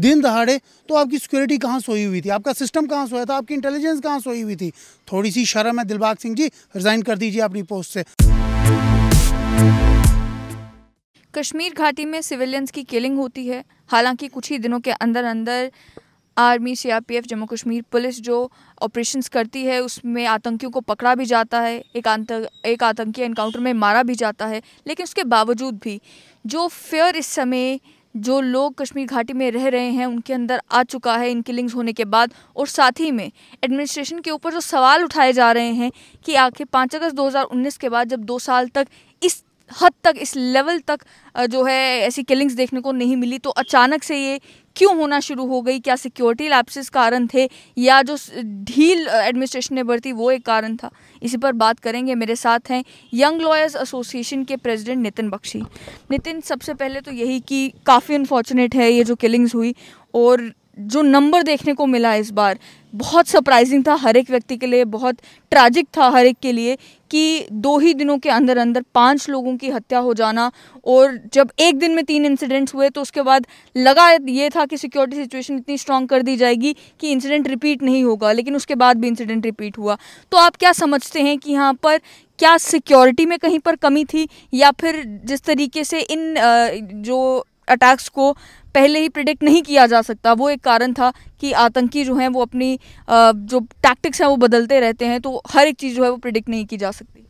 दिन दहाड़े तो आपकी सिक्योरिटी कहाँ सोई हुई थी आपका सिस्टम कहाँ सोया था आपकी इंटेलिजेंस कहाँ सोई हुई थी थोड़ी सी शर्म है दिलबाग सिंह जी रिज़ाइन कर दीजिए अपनी पोस्ट से कश्मीर घाटी में सिविलियंस की किलिंग होती है हालांकि कुछ ही दिनों के अंदर अंदर army CRPF Jammu Kashmir police जो ऑपरेशंस करती है उसमें आतंकियों को पकड़ा भी जाता है एक आतंक एक आतंकी एनकाउंटर में मारा भी जाता है लेकिन उसके बावजूद भी जो फेयर इस समय जो लोग कश्मीर घाटी में रह रहे हैं उनके अंदर आ चुका है इन किलिंग्स होने के बाद और साथ ही में एडमिनिस्ट्रेशन के ऊपर जो सवाल उठाए जा रहे हैं कि आखिर पाँच अगस्त 2019 के बाद जब दो साल तक इस हद तक इस लेवल तक जो है ऐसी किलिंग्स देखने को नहीं मिली तो अचानक से ये क्यों होना शुरू हो गई क्या सिक्योरिटी लैप्सिस कारण थे या जो ढील एडमिनिस्ट्रेशन ने बरती वो एक कारण था इसी पर बात करेंगे मेरे साथ हैं यंग लॉयर्स एसोसिएशन के प्रेसिडेंट नितिन बख्शी नितिन सबसे पहले तो यही कि काफ़ी अनफॉर्चुनेट है ये जो किलिंग्स हुई और जो नंबर देखने को मिला इस बार बहुत सरप्राइजिंग था हर एक व्यक्ति के लिए बहुत ट्रैजिक था हर एक के लिए कि दो ही दिनों के अंदर अंदर पांच लोगों की हत्या हो जाना और जब एक दिन में तीन इंसिडेंट्स हुए तो उसके बाद लगा ये था कि सिक्योरिटी सिचुएशन इतनी स्ट्रांग कर दी जाएगी कि इंसिडेंट रिपीट नहीं होगा लेकिन उसके बाद भी इंसिडेंट रिपीट हुआ तो आप क्या समझते हैं कि यहाँ पर क्या सिक्योरिटी में कहीं पर कमी थी या फिर जिस तरीके से इन जो अटैक्स को पहले ही प्रिडिक्ट नहीं किया जा सकता वो एक कारण था कि आतंकी जो हैं वो अपनी जो टैक्टिक्स हैं वो बदलते रहते हैं तो हर एक चीज़ जो है वो प्रिडिक्ट नहीं की जा सकती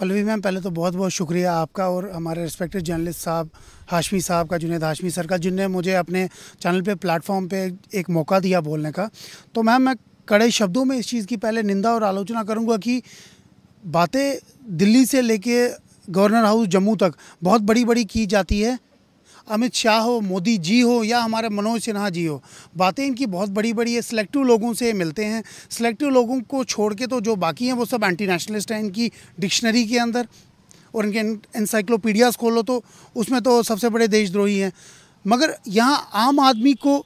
पल्लवी मैम पहले तो बहुत बहुत शुक्रिया आपका और हमारे रिस्पेक्टेड जर्नलिस्ट साहब हाशमी साहब का जुनेद हाशमी सर का जिनने मुझे अपने चैनल पे प्लेटफॉर्म पे एक मौका दिया बोलने का तो मैम मैं कड़े शब्दों में इस चीज़ की पहले निंदा और आलोचना करूँगा कि बातें दिल्ली से लेके गवर्नर हाउस जम्मू तक बहुत बड़ी बड़ी की जाती है अमित शाह हो मोदी जी हो या हमारे मनोज सिन्हा जी हो बातें इनकी बहुत बड़ी बड़ी है सिलेक्टिव लोगों से मिलते हैं सिलेक्टिव लोगों को छोड़ के तो जो बाकी हैं वो सब एंटी नेशनलिस्ट हैं इनकी डिक्शनरी के अंदर और इनके इंसाइक्लोपीडियाज खोलो तो उसमें तो सबसे बड़े देशद्रोही हैं मगर यहाँ आम आदमी को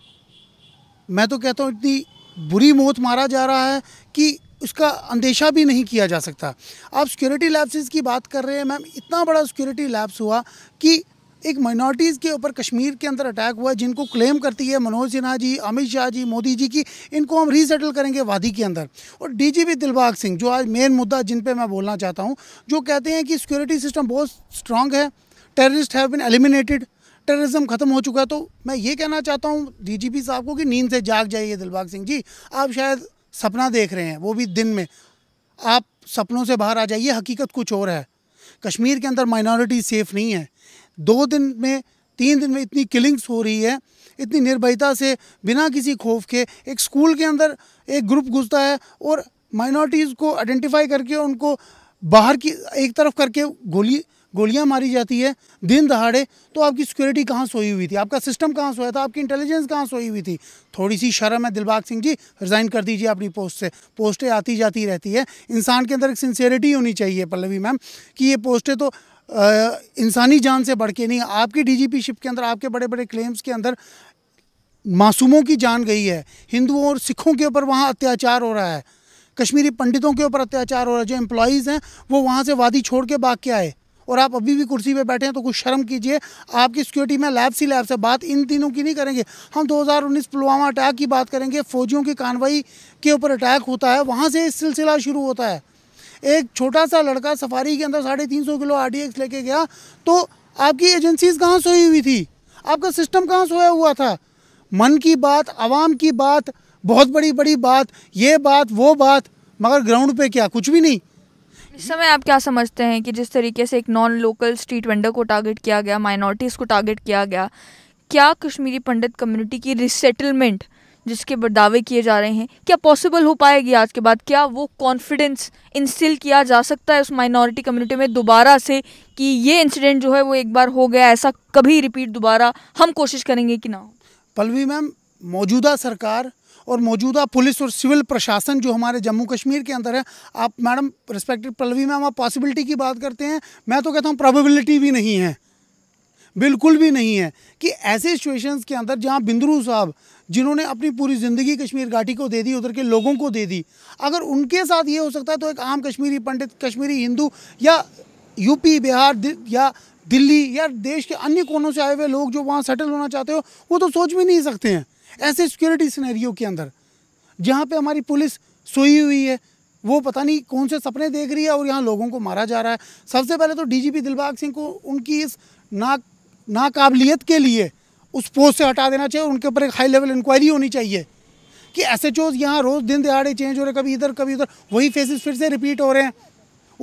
मैं तो कहता हूँ इतनी बुरी मौत मारा जा रहा है कि उसका अंदेशा भी नहीं किया जा सकता आप सिक्योरिटी लैब्स की बात कर रहे हैं मैम इतना बड़ा सिक्योरिटी लैब्स हुआ कि एक माइनॉरिटीज़ के ऊपर कश्मीर के अंदर अटैक हुआ जिनको क्लेम करती है मनोज सिन्हा जी अमित शाह जी मोदी जी की इनको हम रीसेटल करेंगे वादी के अंदर और डीजीपी दिलबाग सिंह जो आज मेन मुद्दा जिन पर मैं बोलना चाहता हूँ जो कहते हैं कि सिक्योरिटी सिस्टम बहुत स्ट्रांग है terrorist have been eliminated terrorism ख़त्म हो चुका है तो मैं ये कहना चाहता हूँ डी साहब को कि नींद से जाग जाइए दिलबाग सिंह जी आप शायद सपना देख रहे हैं वो भी दिन में आप सपनों से बाहर आ जाइए हकीकत कुछ और है कश्मीर के अंदर माइनॉरिटी सेफ़ नहीं है दो दिन में तीन दिन में इतनी किलिंग्स हो रही है इतनी निर्भयता से बिना किसी खौफ के एक स्कूल के अंदर एक ग्रुप घुसता है और माइनॉरिटीज़ को आइडेंटिफाई करके उनको बाहर की एक तरफ करके गोली गोलियां मारी जाती है दिन दहाड़े तो आपकी सिक्योरिटी कहाँ सोई हुई थी आपका सिस्टम कहाँ सोया था आपकी इंटेलिजेंस कहाँ सोई हुई थी थोड़ी सी शर्म है दिलबाग सिंह जी रिज़ाइन कर दीजिए अपनी पोस्ट से पोस्टें आती जाती रहती है इंसान के अंदर एक सिंसियरिटी होनी चाहिए पल्लवी मैम कि ये पोस्टें तो इंसानी जान से बढ़ के नहीं आपकी डीजीपीशिप के अंदर आपके बड़े बड़े क्लेम्स के अंदर मासूमों की जान गई है हिंदुओं और सिखों के ऊपर वहाँ अत्याचार हो रहा है कश्मीरी पंडितों के ऊपर अत्याचार हो रहा है जो एम्प्लॉयज़ हैं वो वहाँ से वादी छोड़ के बाग के आए और आप अभी भी कुर्सी पे बैठे हैं तो कुछ शर्म कीजिए आपकी सिक्योरिटी में लैब सी लैब से बात इन तीनों की नहीं करेंगे हम 2019 पुलवामा अटैक की बात करेंगे फौजियों की कानवाई के ऊपर अटैक होता है वहाँ से सिलसिला शुरू होता है एक छोटा सा लड़का सफारी के अंदर साढ़े तीन सौ किलो आर लेके गया तो आपकी एजेंसीज कहाँ सोई हुई थी आपका सिस्टम कहाँ सोया हुआ था मन की बात आवाम की बात बहुत बड़ी बड़ी बात ये बात वो बात मगर ग्राउंड पे क्या कुछ भी नहीं इस समय आप क्या समझते हैं कि जिस तरीके से एक नॉन लोकल स्ट्रीट वेंडर को टारगेट किया गया माइनॉरिटीज़ को टारगेट किया गया क्या कश्मीरी पंडित कम्युनिटी की रिसेटलमेंट जिसके दावे किए जा रहे हैं क्या पॉसिबल हो पाएगी आज के बाद क्या वो कॉन्फिडेंस इंस्टिल किया जा सकता है उस माइनॉरिटी कम्युनिटी में दोबारा से कि ये इंसिडेंट जो है वो एक बार हो गया ऐसा कभी रिपीट दोबारा हम कोशिश करेंगे कि ना पलवी मैम मौजूदा सरकार और मौजूदा पुलिस और सिविल प्रशासन जो हमारे जम्मू कश्मीर के अंदर है आप मैडम रिस्पेक्टेड पलवी मैम आप पॉसिबिलिटी की बात करते हैं मैं तो कहता हूँ प्रॉबिलिटी भी नहीं है बिल्कुल भी नहीं है कि ऐसे सिचुएशंस के अंदर जहाँ बिंदरू साहब जिन्होंने अपनी पूरी ज़िंदगी कश्मीर घाटी को दे दी उधर के लोगों को दे दी अगर उनके साथ ये हो सकता है तो एक आम कश्मीरी पंडित कश्मीरी हिंदू या यूपी बिहार या दिल्ली या देश के अन्य कोनों से आए हुए लोग जो वहाँ सेटल होना चाहते हो वो तो सोच भी नहीं सकते हैं ऐसे सिक्योरिटी सिनेरियो के अंदर जहाँ पे हमारी पुलिस सोई हुई है वो पता नहीं कौन से सपने देख रही है और यहाँ लोगों को मारा जा रहा है सबसे पहले तो डीजीपी दिलबाग सिंह को उनकी इस नाक नाकाबिलियत के लिए उस पोस्ट से हटा देना चाहिए उनके ऊपर एक हाई लेवल इंक्वायरी होनी चाहिए कि एस एच ओज यहाँ रोज़ दिन दिहाड़े चेंज हो रहे कभी इधर कभी उधर वही फेसेस फिर से रिपीट हो रहे हैं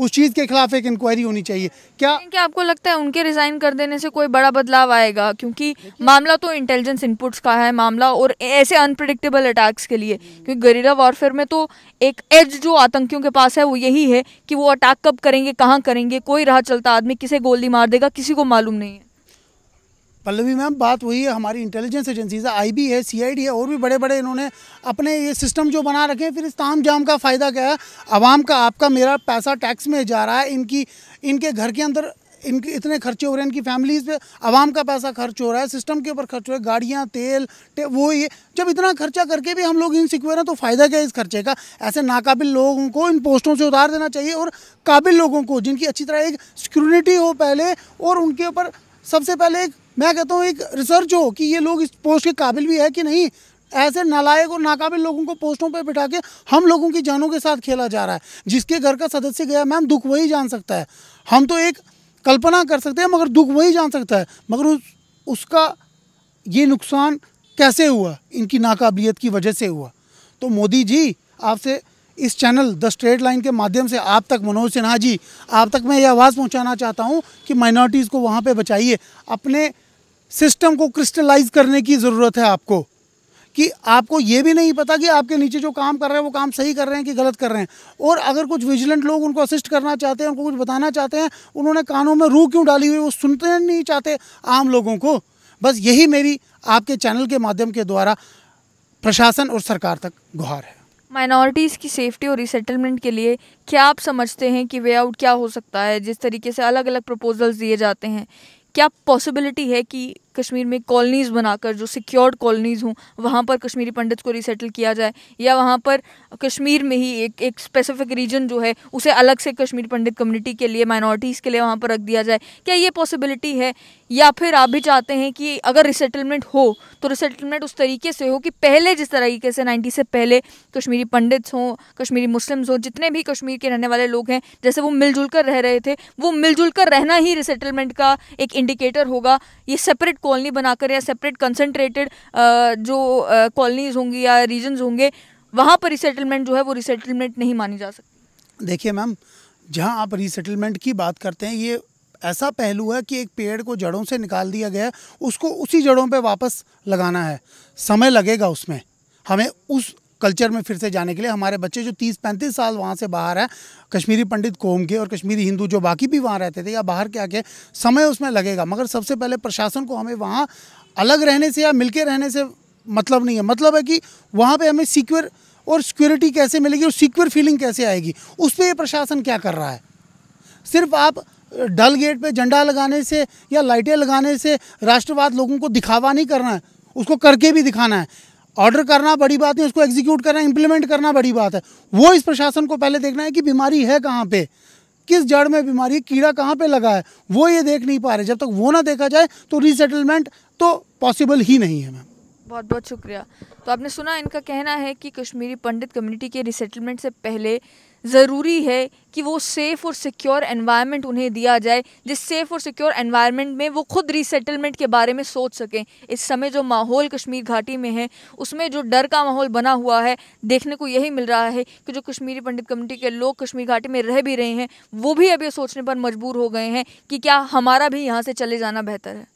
उस चीज़ के खिलाफ एक इंक्वायरी होनी चाहिए क्या क्या आपको लगता है उनके रिज़ाइन कर देने से कोई बड़ा बदलाव आएगा क्योंकि मामला तो इंटेलिजेंस इनपुट्स का है मामला और ऐसे अनप्रडिक्टेबल अटैक्स के लिए हम्म। क्योंकि गरीला वॉरफेयर में तो एक एज जो आतंकियों के पास है वो यही है कि वो अटैक कब करेंगे कहाँ करेंगे कोई राह चलता आदमी किसे गोली मार देगा किसी को मालूम नहीं है पल्लवी मैम बात वही है हमारी इंटेलिजेंस एजेंसीज है आई है सीआईडी है और भी बड़े बड़े इन्होंने अपने ये सिस्टम जो बना रखे हैं फिर इस ताम जाम का फ़ायदा क्या है आवाम का आपका मेरा पैसा टैक्स में जा रहा है इनकी इनके घर के अंदर इनके इतने खर्चे हो रहे हैं इनकी फैमिलीज पे आवाम का पैसा खर्च हो रहा है सिस्टम के ऊपर खर्च हो रहा है गाड़ियाँ तेल ते, वो ये जब इतना खर्चा करके भी हम लोग इनसिक्योर हैं तो फ़ायदा क्या है इस खर्चे का ऐसे नाकाबिल लोगों को इन पोस्टों से उतार देना चाहिए और काबिल लोगों को जिनकी अच्छी तरह एक सिक्योरिटी हो पहले और उनके ऊपर सबसे पहले एक मैं कहता हूँ एक रिसर्च हो कि ये लोग इस पोस्ट के काबिल भी है कि नहीं ऐसे नालायक और नाकाबिल लोगों को पोस्टों पर बिठा के हम लोगों की जानों के साथ खेला जा रहा है जिसके घर का सदस्य गया मैम दुख वही जान सकता है हम तो एक कल्पना कर सकते हैं मगर दुख वही जान सकता है मगर उस उसका ये नुकसान कैसे हुआ इनकी नाकाबिलियत की वजह से हुआ तो मोदी जी आपसे इस चैनल द स्ट्रेट लाइन के माध्यम से आप तक मनोज सिन्हा जी आप तक मैं ये आवाज़ पहुंचाना चाहता हूं कि माइनॉरिटीज़ को वहां पे बचाइए अपने सिस्टम को क्रिस्टलाइज करने की ज़रूरत है आपको कि आपको ये भी नहीं पता कि आपके नीचे जो काम कर रहे हैं वो काम सही कर रहे हैं कि गलत कर रहे हैं और अगर कुछ विजिलेंट लोग उनको असिस्ट करना चाहते हैं उनको कुछ बताना चाहते हैं उन्होंने कानों में रूह क्यों डाली हुई वो सुनते नहीं चाहते आम लोगों को बस यही मेरी आपके चैनल के माध्यम के द्वारा प्रशासन और सरकार तक गुहार है माइनॉरिटीज़ की सेफ्टी और रिसेटलमेंट के लिए क्या आप समझते हैं कि वे आउट क्या हो सकता है जिस तरीके से अलग अलग प्रपोजल्स दिए जाते हैं क्या पॉसिबिलिटी है कि कश्मीर में कॉलोनीज़ बनाकर जो सिक्योर्ड कॉलोनीज़ हों वहाँ पर कश्मीरी पंडित को रिसेटल किया जाए या वहाँ पर कश्मीर में ही एक एक स्पेसिफिक रीजन जो है उसे अलग से कश्मीरी पंडित कम्युनिटी के लिए माइनॉरिटीज़ के लिए वहाँ पर रख दिया जाए क्या ये पॉसिबिलिटी है या फिर आप भी चाहते हैं कि अगर रिसेटलमेंट हो तो रिसेटलमेंट उस तरीके से हो कि पहले जिस तरीके से नाइन्टी से पहले कश्मीरी पंडित्स हों कश्मीरी मुस्लिम्स हों जितने भी कश्मीर के रहने वाले लोग हैं जैसे वो मिलजुल कर रह रहे थे वो मिलजुल कर रहना ही रिसेटलमेंट का एक इंडिकेटर होगा ये सेपरेट कॉलोनी बनाकर या सेपरेट कंसनट्रेटेड जो कॉलोनीज होंगी या रीजन्स होंगे वहाँ पर रिसेटलमेंट जो है वो रिसेटलमेंट नहीं मानी जा सकती देखिए मैम जहाँ आप रिसेटलमेंट की बात करते हैं ये ऐसा पहलू है कि एक पेड़ को जड़ों से निकाल दिया गया है उसको उसी जड़ों पे वापस लगाना है समय लगेगा उसमें हमें उस कल्चर में फिर से जाने के लिए हमारे बच्चे जो तीस पैंतीस साल वहाँ से बाहर हैं कश्मीरी पंडित कौम के और कश्मीरी हिंदू जो बाकी भी वहाँ रहते थे या बाहर के आके समय उसमें लगेगा मगर सबसे पहले प्रशासन को हमें वहाँ अलग रहने से या मिलके रहने से मतलब नहीं है मतलब है कि वहाँ पे हमें सिक्योर और सिक्योरिटी कैसे मिलेगी और सिक्योर फीलिंग कैसे आएगी उस पर प्रशासन क्या कर रहा है सिर्फ आप डल गेट पे झंडा लगाने से या लाइटें लगाने से राष्ट्रवाद लोगों को दिखावा नहीं करना है उसको करके भी दिखाना है ऑर्डर करना बड़ी बात है उसको एग्जीक्यूट करना इंप्लीमेंट करना बड़ी बात है वो इस प्रशासन को पहले देखना है कि बीमारी है कहाँ पे किस जड़ में बीमारी कीड़ा कहाँ पे लगा है वो ये देख नहीं पा रहे जब तक वो ना देखा जाए तो रीसेटलमेंट तो पॉसिबल ही नहीं है मैम बहुत बहुत शुक्रिया तो आपने सुना इनका कहना है कि कश्मीरी पंडित कम्युनिटी के रिसेटलमेंट से पहले ज़रूरी है कि वो सेफ़ और सिक्योर एनवायरनमेंट उन्हें दिया जाए जिस सेफ़ और सिक्योर एनवायरनमेंट में वो खुद रिसेटलमेंट के बारे में सोच सकें इस समय जो माहौल कश्मीर घाटी में है उसमें जो डर का माहौल बना हुआ है देखने को यही मिल रहा है कि जो कश्मीरी पंडित कम्युनिटी के लोग कश्मीर घाटी में रह भी रहे हैं वो भी अभी सोचने पर मजबूर हो गए हैं कि क्या हमारा भी यहाँ से चले जाना बेहतर है